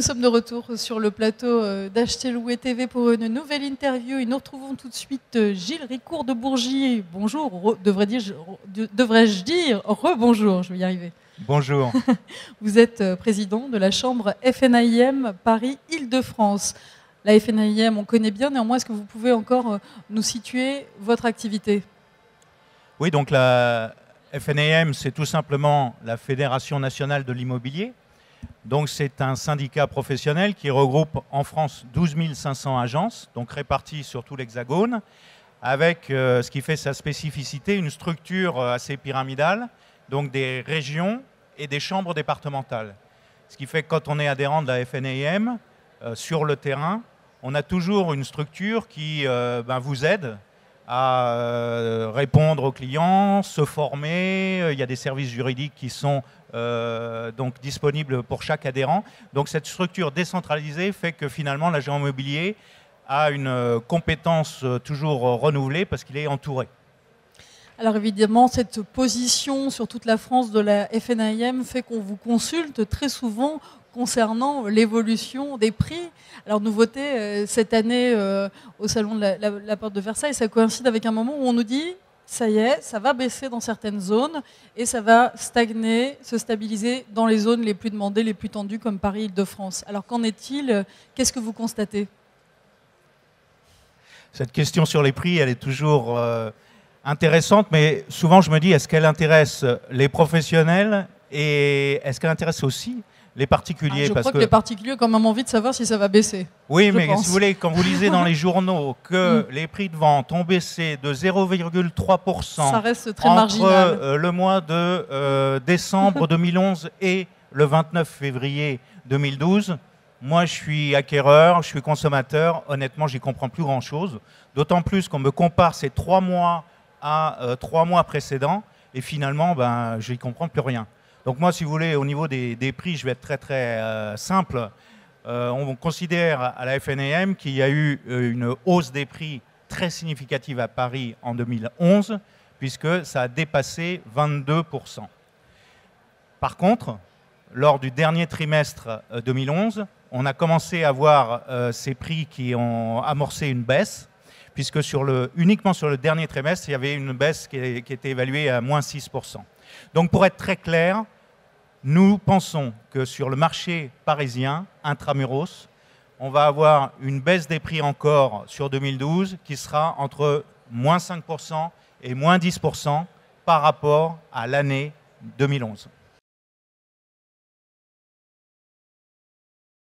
nous sommes de retour sur le plateau euh, d'acheter TV pour une nouvelle interview. Et nous retrouvons tout de suite euh, Gilles Ricourt de Bourgier. Bonjour, devrais-je dire, rebonjour, je vais y arriver. Bonjour. Vous êtes euh, président de la chambre FNIM Paris-Île-de-France. La FNIM, on connaît bien, néanmoins, est-ce que vous pouvez encore nous situer votre activité Oui, donc la FNIM, c'est tout simplement la Fédération nationale de l'immobilier donc c'est un syndicat professionnel qui regroupe en France 12 500 agences, donc réparties sur tout l'Hexagone, avec euh, ce qui fait sa spécificité, une structure euh, assez pyramidale, donc des régions et des chambres départementales. Ce qui fait que quand on est adhérent de la FNAM, euh, sur le terrain, on a toujours une structure qui ben, vous aide à euh, répondre aux clients, se former. Euh, il y a des services juridiques qui sont euh, donc disponibles pour chaque adhérent. Donc cette structure décentralisée fait que finalement l'agent immobilier a une compétence toujours renouvelée parce qu'il est entouré. Alors évidemment, cette position sur toute la France de la FNIM fait qu'on vous consulte très souvent concernant l'évolution des prix. Alors, nouveauté, euh, cette année, euh, au Salon de la, Porte de Versailles, ça coïncide avec un moment où on nous dit ça y est, ça va baisser dans certaines zones et ça va stagner, se stabiliser dans les zones les plus demandées, les plus tendues, comme Paris-Île-de-France. Alors qu'en est-il Qu'est-ce que vous constatez Cette question sur les prix, elle est toujours euh, intéressante, mais souvent je me dis, est-ce qu'elle intéresse les professionnels et est-ce qu'elle intéresse aussi les particuliers. Ah, je parce crois que, les particuliers ont quand même envie de savoir si ça va baisser. Oui, mais si vous voulez, quand vous lisez dans les journaux que mm. les prix de vente ont baissé de 0,3% entre euh, le mois de euh, décembre 2011 et le 29 février 2012, moi je suis acquéreur, je suis consommateur, honnêtement j'y comprends plus grand-chose, d'autant plus qu'on me compare ces trois mois à euh, trois mois précédents, et finalement ben, je n'y comprends plus rien. Donc moi, si vous voulez, au niveau des, prix, je vais être très très euh, simple. Euh, on considère à la FNEM qu'il y a eu euh, une hausse des prix très significative à Paris en 2011, puisque ça a dépassé 22%. Par contre, lors du dernier trimestre 2011, on a commencé à voir ces prix qui ont amorcé une baisse, puisque sur le, uniquement sur le dernier trimestre, il y avait une baisse qui, qui était évaluée à moins 6%. Donc pour être très clair, nous pensons que sur le marché parisien, intramuros, on va avoir une baisse des prix encore sur 2012 qui sera entre moins 5% et moins 10% par rapport à l'année 2011.